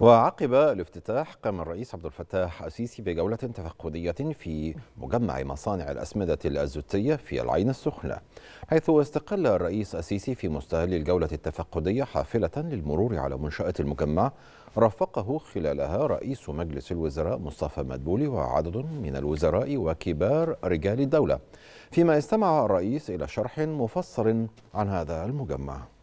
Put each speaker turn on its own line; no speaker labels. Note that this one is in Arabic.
وعقب الافتتاح قام الرئيس عبد الفتاح السيسي بجولة تفقدية في مجمع مصانع الأسمدة الزيتية في العين السخنة حيث استقل الرئيس السيسي في مستهل الجولة التفقدية حافلة للمرور على منشأة المجمع رافقه خلالها رئيس مجلس الوزراء مصطفى مدبولي وعدد من الوزراء وكبار رجال الدولة فيما استمع الرئيس إلى شرح مفصل عن هذا المجمع